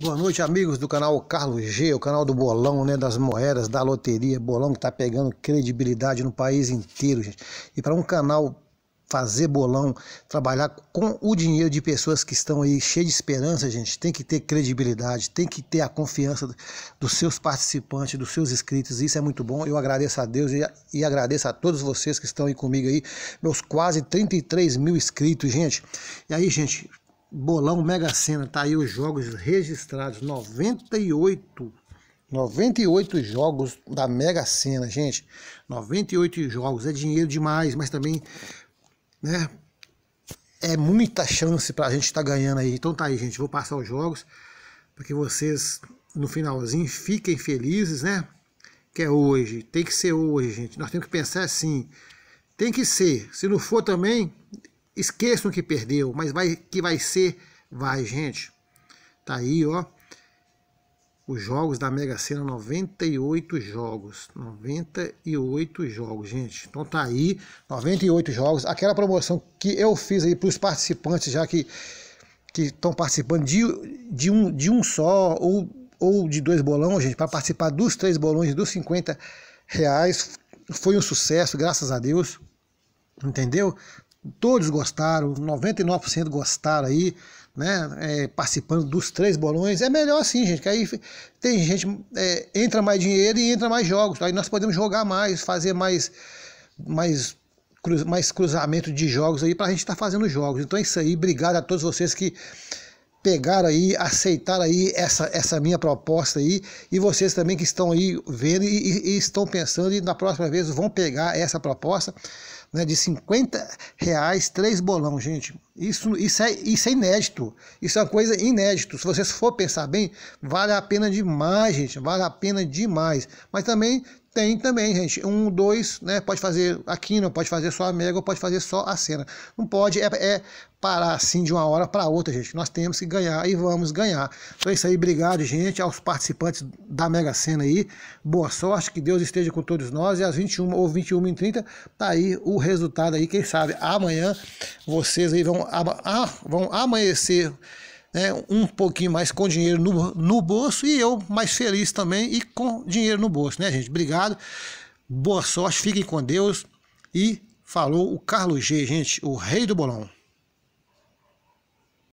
Boa noite, amigos do canal Carlos G, o canal do bolão, né, das moedas, da loteria, bolão que tá pegando credibilidade no país inteiro, gente. E para um canal fazer bolão, trabalhar com o dinheiro de pessoas que estão aí cheias de esperança, gente, tem que ter credibilidade, tem que ter a confiança dos seus participantes, dos seus inscritos, isso é muito bom, eu agradeço a Deus e, e agradeço a todos vocês que estão aí comigo aí, meus quase 33 mil inscritos, gente, e aí, gente, Bolão Mega Sena, tá aí os jogos registrados, 98 98 jogos da Mega Sena, gente. 98 jogos é dinheiro demais, mas também, né? É muita chance pra gente estar tá ganhando aí. Então tá aí, gente. Vou passar os jogos para que vocês no finalzinho fiquem felizes, né? Que é hoje. Tem que ser hoje, gente. Nós temos que pensar assim. Tem que ser. Se não for também, Esqueçam que perdeu, mas vai que vai ser, vai, gente. Tá aí, ó. Os jogos da Mega Sena, 98 jogos. 98 jogos, gente. Então tá aí, 98 jogos. Aquela promoção que eu fiz aí para os participantes, já que que estão participando de, de, um, de um só ou, ou de dois bolões, gente, para participar dos três bolões dos 50 reais. Foi um sucesso, graças a Deus. Entendeu? Todos gostaram, 99% gostaram aí, né? É, participando dos três bolões. É melhor assim, gente, que aí tem gente, é, entra mais dinheiro e entra mais jogos. Aí nós podemos jogar mais, fazer mais, mais mais cruzamento de jogos aí para a gente estar tá fazendo jogos. Então é isso aí. Obrigado a todos vocês que pegar aí, aceitar aí essa, essa minha proposta aí, e vocês também que estão aí vendo e, e estão pensando e na próxima vez vão pegar essa proposta, né, de 50 reais, três bolão, gente. Isso, isso, é, isso é inédito, isso é uma coisa inédita, se vocês for pensar bem, vale a pena demais, gente, vale a pena demais, mas também tem também, gente, um, dois, né? Pode fazer a quina, pode fazer só a mega, pode fazer só a cena. Não pode é, é parar assim de uma hora para outra, gente. Nós temos que ganhar e vamos ganhar. Então é isso aí, obrigado, gente, aos participantes da Mega Sena aí. Boa sorte, que Deus esteja com todos nós. E às 21 ou 21 e 30 tá aí o resultado aí. Quem sabe amanhã vocês aí vão, ah, vão amanhecer né, um pouquinho mais com dinheiro no, no bolso e eu mais feliz também e com dinheiro no bolso, né, gente? Obrigado, boa sorte, fiquem com Deus e falou o Carlos G, gente, o rei do bolão.